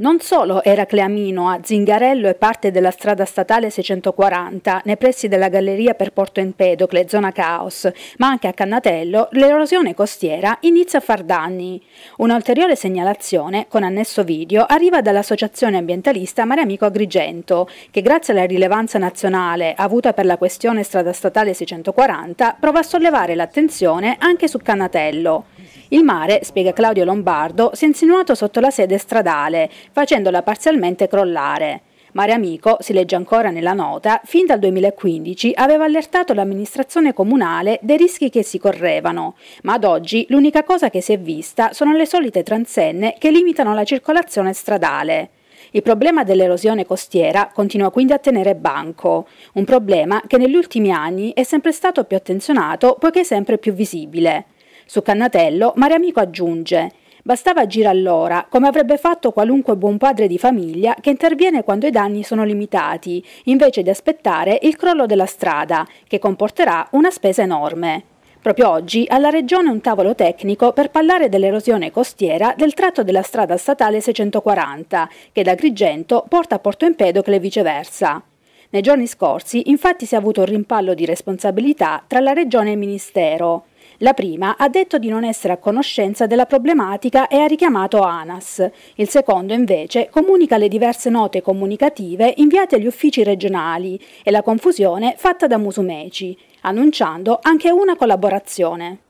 Non solo Eracle Amino a Zingarello e parte della strada statale 640, nei pressi della galleria per Porto Empedocle, zona caos, ma anche a Cannatello l'erosione costiera inizia a far danni. Un'ulteriore segnalazione, con annesso video, arriva dall'associazione ambientalista Mare Amico Agrigento, che grazie alla rilevanza nazionale avuta per la questione strada statale 640 prova a sollevare l'attenzione anche su Cannatello. Il mare, spiega Claudio Lombardo, si è insinuato sotto la sede stradale, facendola parzialmente crollare. Mare Amico, si legge ancora nella nota, fin dal 2015 aveva allertato l'amministrazione comunale dei rischi che si correvano, ma ad oggi l'unica cosa che si è vista sono le solite transenne che limitano la circolazione stradale. Il problema dell'erosione costiera continua quindi a tenere banco, un problema che negli ultimi anni è sempre stato più attenzionato poiché sempre più visibile. Su Cannatello, Mariamico aggiunge Bastava agire allora, come avrebbe fatto qualunque buon padre di famiglia che interviene quando i danni sono limitati, invece di aspettare il crollo della strada, che comporterà una spesa enorme. Proprio oggi alla Regione un tavolo tecnico per parlare dell'erosione costiera del tratto della strada statale 640, che da Agrigento porta a Porto Empedocle e viceversa. Nei giorni scorsi infatti si è avuto un rimpallo di responsabilità tra la Regione e il Ministero. La prima ha detto di non essere a conoscenza della problematica e ha richiamato ANAS. Il secondo, invece, comunica le diverse note comunicative inviate agli uffici regionali e la confusione fatta da Musumeci, annunciando anche una collaborazione.